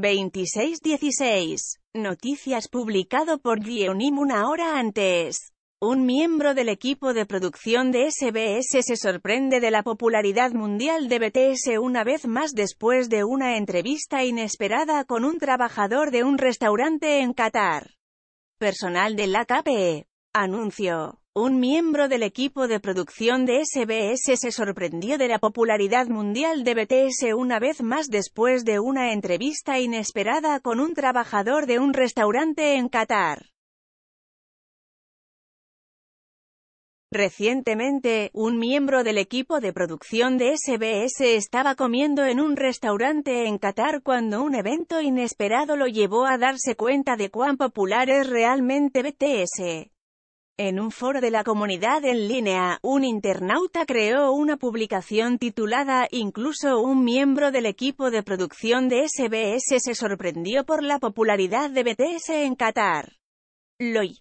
2616. Noticias publicado por Gionim una hora antes. Un miembro del equipo de producción de SBS se sorprende de la popularidad mundial de BTS una vez más después de una entrevista inesperada con un trabajador de un restaurante en Qatar. Personal de la e. Anuncio. Un miembro del equipo de producción de SBS se sorprendió de la popularidad mundial de BTS una vez más después de una entrevista inesperada con un trabajador de un restaurante en Qatar. Recientemente, un miembro del equipo de producción de SBS estaba comiendo en un restaurante en Qatar cuando un evento inesperado lo llevó a darse cuenta de cuán popular es realmente BTS. En un foro de la comunidad en línea, un internauta creó una publicación titulada Incluso un miembro del equipo de producción de SBS se sorprendió por la popularidad de BTS en Qatar. Loí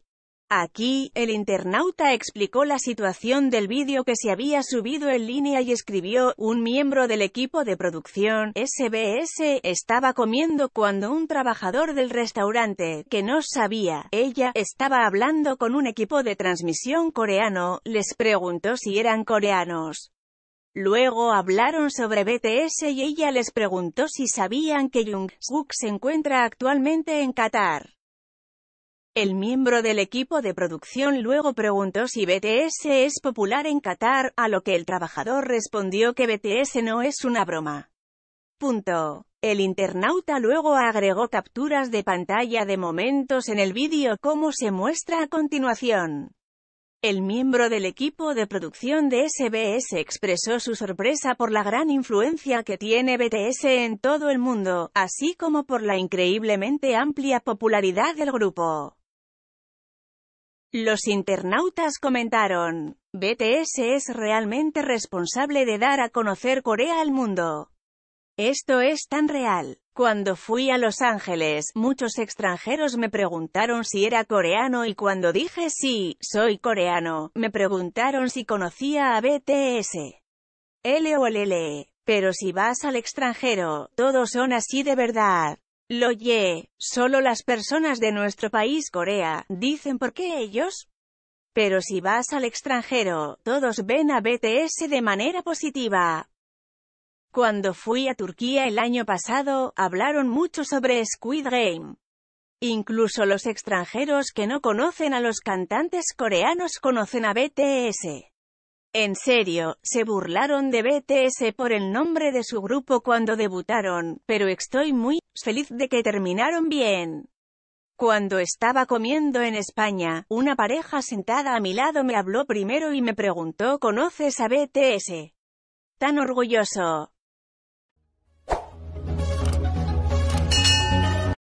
Aquí, el internauta explicó la situación del vídeo que se había subido en línea y escribió, un miembro del equipo de producción, SBS, estaba comiendo cuando un trabajador del restaurante, que no sabía, ella, estaba hablando con un equipo de transmisión coreano, les preguntó si eran coreanos. Luego hablaron sobre BTS y ella les preguntó si sabían que jung se encuentra actualmente en Qatar. El miembro del equipo de producción luego preguntó si BTS es popular en Qatar, a lo que el trabajador respondió que BTS no es una broma. Punto. El internauta luego agregó capturas de pantalla de momentos en el vídeo como se muestra a continuación. El miembro del equipo de producción de SBS expresó su sorpresa por la gran influencia que tiene BTS en todo el mundo, así como por la increíblemente amplia popularidad del grupo. Los internautas comentaron, BTS es realmente responsable de dar a conocer Corea al mundo. Esto es tan real. Cuando fui a Los Ángeles, muchos extranjeros me preguntaron si era coreano y cuando dije sí, soy coreano, me preguntaron si conocía a BTS. L e. Pero si vas al extranjero, todos son así de verdad. Lo ye, solo las personas de nuestro país Corea, dicen por qué ellos. Pero si vas al extranjero, todos ven a BTS de manera positiva. Cuando fui a Turquía el año pasado, hablaron mucho sobre Squid Game. Incluso los extranjeros que no conocen a los cantantes coreanos conocen a BTS. En serio, se burlaron de BTS por el nombre de su grupo cuando debutaron, pero estoy muy feliz de que terminaron bien. Cuando estaba comiendo en España, una pareja sentada a mi lado me habló primero y me preguntó ¿Conoces a BTS? Tan orgulloso.